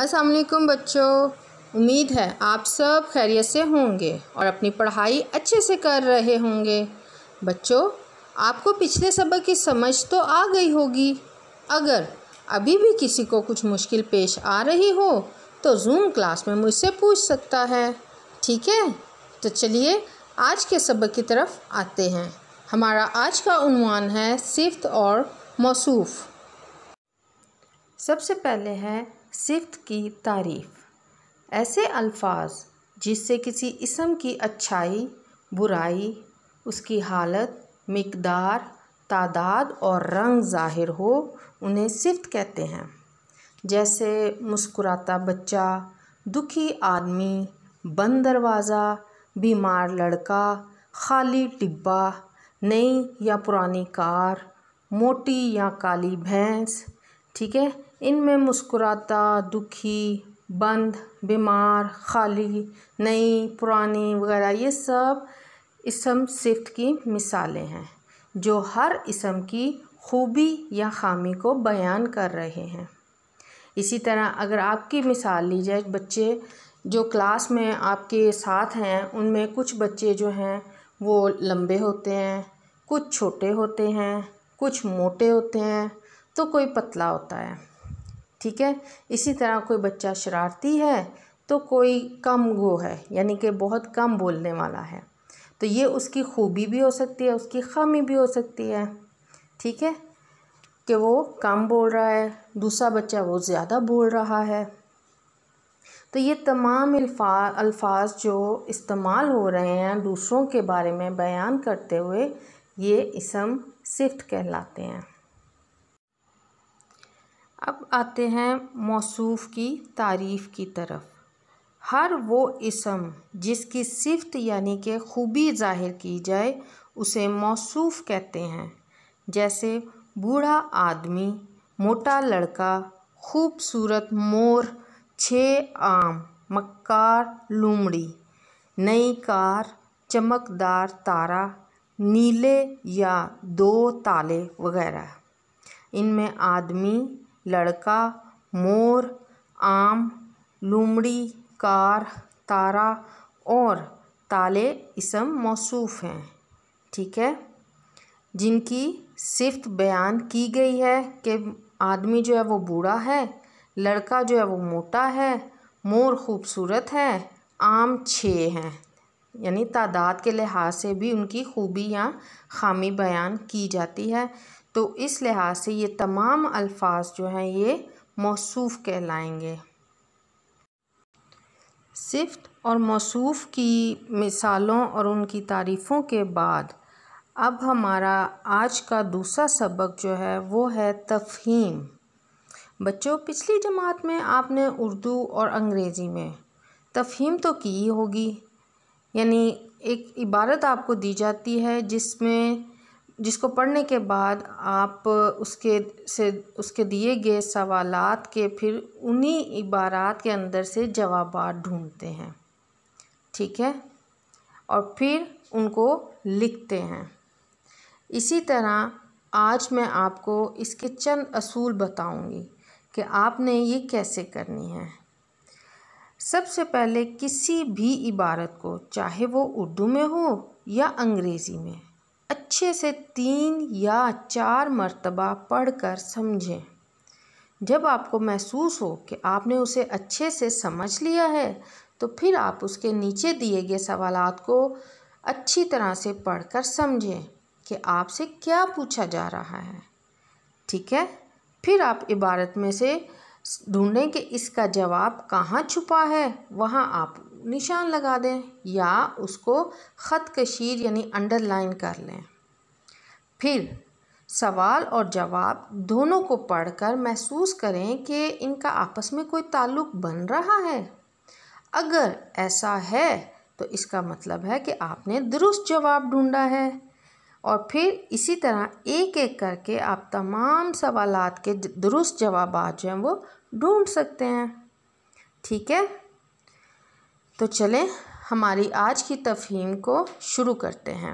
असलकुम बच्चों उम्मीद है आप सब खैरियत से होंगे और अपनी पढ़ाई अच्छे से कर रहे होंगे बच्चों आपको पिछले सबक की समझ तो आ गई होगी अगर अभी भी किसी को कुछ मुश्किल पेश आ रही हो तो जूम क्लास में मुझसे पूछ सकता है ठीक है तो चलिए आज के सबक की तरफ आते हैं हमारा आज का उनवान है सिफ्त और मौसूफ़ सबसे पहले है सिफ्त की तारीफ़ ऐसे अल्फाज जिससे किसी इसम की अच्छाई बुराई उसकी हालत मकदार तादाद और रंग ज़ाहिर हो उन्हें सिफ्त कहते हैं जैसे मुस्कुराता बच्चा दुखी आदमी बंद दरवाज़ा बीमार लड़का खाली डिब्बा नई या पुरानी कार मोटी या काली भैंस ठीक है इनमें मुस्कुराता दुखी बंद बीमार खाली नई पुरानी वगैरह ये सब इसम सिफ्त की मिसालें हैं जो हर इसम की खूबी या खामी को बयान कर रहे हैं इसी तरह अगर आपकी मिसाल ली जाए बच्चे जो क्लास में आपके साथ हैं उनमें कुछ बच्चे जो हैं वो लंबे होते हैं कुछ छोटे होते हैं कुछ मोटे होते हैं तो कोई पतला होता है ठीक है इसी तरह कोई बच्चा शरारती है तो कोई कम गो है यानी कि बहुत कम बोलने वाला है तो ये उसकी खूबी भी हो सकती है उसकी खामी भी हो सकती है ठीक है कि वो कम बोल रहा है दूसरा बच्चा वो ज़्यादा बोल रहा है तो ये तमाम अल्फाज जो इस्तेमाल हो रहे हैं दूसरों के बारे में बयान करते हुए ये इसम सिफ्ट कहलाते हैं अब आते हैं मौसूफ़ की तारीफ़ की तरफ हर वो इसम जिसकी सिफ्त यानी कि खूबी ज़ाहिर की जाए उसे मौसूफ़ कहते हैं जैसे बूढ़ा आदमी मोटा लड़का खूबसूरत मोर छः आम मक्कार लूमड़ी नई कार चमकदार तारा नीले या दो ताले वगैरह इनमें आदमी लड़का मोर आम लुमड़ी कार तारा और ताले इसम मौसूफ़ हैं ठीक है जिनकी सिफ्त बयान की गई है कि आदमी जो है वो बूढ़ा है लड़का जो है वो मोटा है मोर खूबसूरत है आम छः हैं यानी तादाद के लिहाज से भी उनकी खूबी या खामी बयान की जाती है तो इस लिहाज से ये तमाम अल्फाज जो हैं ये मौसूफ़ कहलाएंगे सिफ्त और मौसूफ़ की मिसालों और उनकी तारीफ़ों के बाद अब हमारा आज का दूसरा सबक जो है वो है तफहीम बच्चों पिछली जमात में आपने उर्दू और अंग्रेज़ी में तफहीम तो की होगी यानी एक इबारत आपको दी जाती है जिसमें जिसको पढ़ने के बाद आप उसके से उसके दिए गए सवाल के फिर उन्हीं इबारात के अंदर से जवाब ढूंढते हैं ठीक है और फिर उनको लिखते हैं इसी तरह आज मैं आपको इसके चंद असूल बताऊंगी कि आपने ये कैसे करनी है सबसे पहले किसी भी इबारत को चाहे वो उर्दू में हो या अंग्रेज़ी में अच्छे से तीन या चार मरतबा पढ़ कर समझें जब आपको महसूस हो कि आपने उसे अच्छे से समझ लिया है तो फिर आप उसके नीचे दिए गए सवाल को अच्छी तरह से पढ़कर समझें कि आपसे क्या पूछा जा रहा है ठीक है फिर आप इबारत में से ढूंढें कि इसका जवाब कहाँ छुपा है वहाँ आप निशान लगा दें या उसको ख़त कशीर यानी अंडरलाइन कर लें फिर सवाल और जवाब दोनों को पढ़कर महसूस करें कि इनका आपस में कोई ताल्लुक बन रहा है अगर ऐसा है तो इसका मतलब है कि आपने दुरुस्त जवाब ढूंढा है और फिर इसी तरह एक एक करके आप तमाम सवालात के दुरुस्त जवाब जो हैं वो ढूंढ सकते हैं ठीक है तो चलें हमारी आज की तफहीम को शुरू करते हैं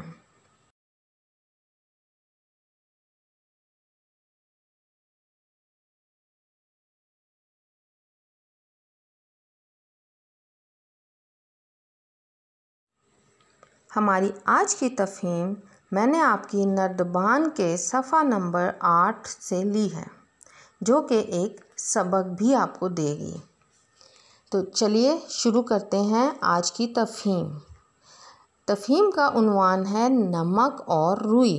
हमारी आज की तफहीम मैंने आपकी नर्दबान के सफ़ा नंबर आठ से ली है जो कि एक सबक भी आपको देगी तो चलिए शुरू करते हैं आज की तफ़हीम तफ़हीम का उनवान है नमक और रुई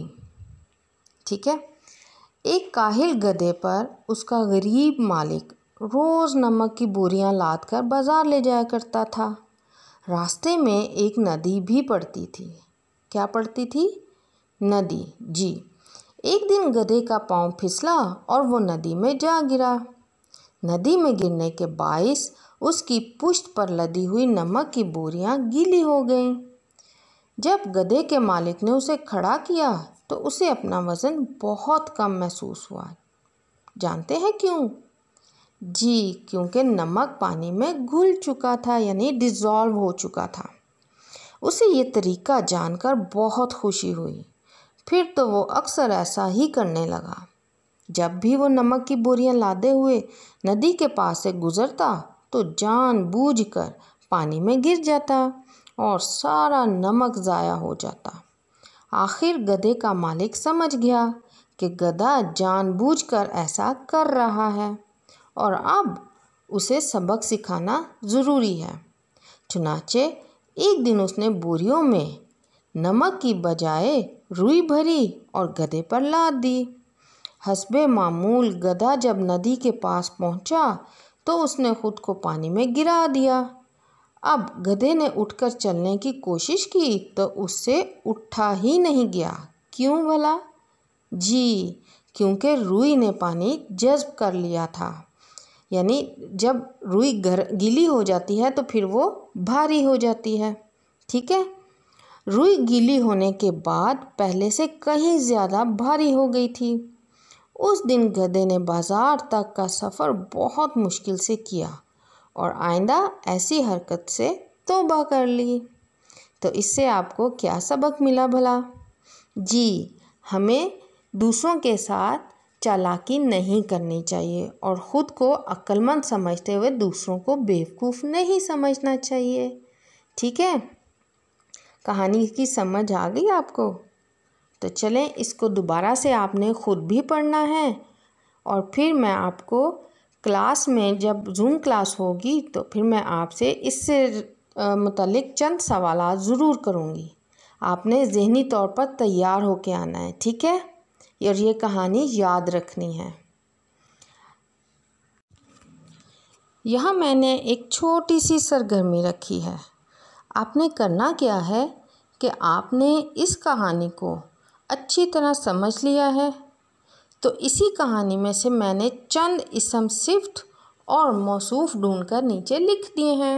ठीक है एक काहिल गधे पर उसका गरीब मालिक रोज़ नमक की बोरियां लाद कर बाज़ार ले जाया करता था रास्ते में एक नदी भी पड़ती थी क्या पड़ती थी नदी जी एक दिन गधे का पांव फिसला और वो नदी में जा गिरा नदी में गिरने के बाईस उसकी पुश्त पर लदी हुई नमक की बोरियां गीली हो गईं जब गधे के मालिक ने उसे खड़ा किया तो उसे अपना वज़न बहुत कम महसूस हुआ जानते हैं क्यों जी क्योंकि नमक पानी में घुल चुका था यानी डिज़ोल्व हो चुका था उसे ये तरीका जानकर बहुत खुशी हुई फिर तो वो अक्सर ऐसा ही करने लगा जब भी वो नमक की बोरियां लादे हुए नदी के पास से गुज़रता तो जानबूझकर पानी में गिर जाता और सारा नमक ज़ाया हो जाता आखिर गधे का मालिक समझ गया कि गधा जानबूझकर ऐसा कर रहा है और अब उसे सबक सिखाना ज़रूरी है चुनाचे एक दिन उसने बोरियों में नमक की बजाय रुई भरी और गधे पर लाद दी हसबे मामूल गधा जब नदी के पास पहुंचा तो उसने खुद को पानी में गिरा दिया अब गधे ने उठकर चलने की कोशिश की तो उससे उठा ही नहीं गया क्यों भला जी क्योंकि रुई ने पानी जज्ब कर लिया था यानी जब रुई घर गीली हो जाती है तो फिर वो भारी हो जाती है ठीक है रुई गीली होने के बाद पहले से कहीं ज़्यादा भारी हो गई थी उस दिन गधे ने बाज़ार तक का सफ़र बहुत मुश्किल से किया और आइंदा ऐसी हरकत से तोबा कर ली तो इससे आपको क्या सबक मिला भला जी हमें दूसरों के साथ चालाकी नहीं करनी चाहिए और ख़ुद को अक्लमंद समझते हुए दूसरों को बेवकूफ़ नहीं समझना चाहिए ठीक है कहानी की समझ आ गई आपको तो चलें इसको दोबारा से आपने ख़ुद भी पढ़ना है और फिर मैं आपको क्लास में जब जूम क्लास होगी तो फिर मैं आपसे इससे मतलब चंद सवाल ज़रूर करूँगी आपने जहनी तौर पर तैयार होके आना है ठीक है और ये कहानी याद रखनी है यहाँ मैंने एक छोटी सी सरगर्मी रखी है आपने करना क्या है कि आपने इस कहानी को अच्छी तरह समझ लिया है तो इसी कहानी में से मैंने चंद इसम सिफ्ट और मौसूफ ढूंढकर नीचे लिख दिए हैं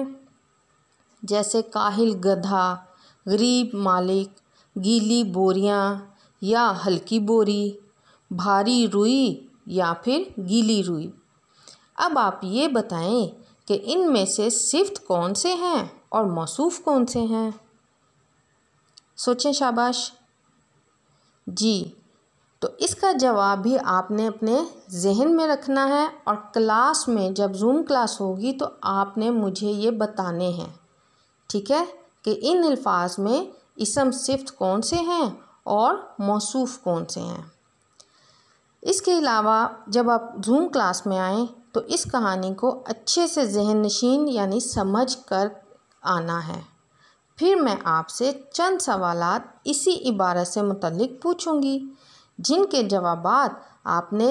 जैसे काहिल गधा गरीब मालिक गीली बोरियां या हल्की बोरी भारी रुई या फिर गीली रुई अब आप ये बताएं कि इनमें से सिफ्त कौन से हैं और मौसूफ कौन से हैं सोचें शाबाश जी तो इसका जवाब भी आपने अपने जहन में रखना है और क्लास में जब जूम क्लास होगी तो आपने मुझे ये बताने हैं ठीक है कि इन अल्फाज में इसम सिफ्त कौन से हैं और मौसूफ कौन से हैं इसके अलावा जब आप जूम क्लास में आएँ तो इस कहानी को अच्छे से जहन नशीन यानी समझ कर आना है फिर मैं आपसे चंद सवाल इसी इबारत से मुतलिक पूछूंगी जिनके जवाब आपने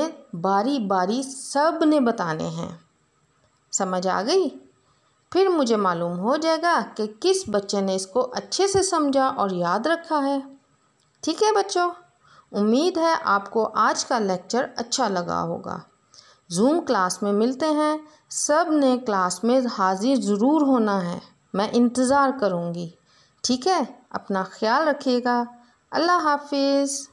बारी बारी सब ने बताने हैं समझ आ गई फिर मुझे मालूम हो जाएगा कि किस बच्चे ने इसको अच्छे से समझा और याद रखा है ठीक है बच्चों उम्मीद है आपको आज का लेक्चर अच्छा लगा होगा जूम क्लास में मिलते हैं सब ने क्लास में हाजिर ज़रूर होना है मैं इंतज़ार करूँगी ठीक है अपना ख्याल रखिएगा अल्लाह हाफिज़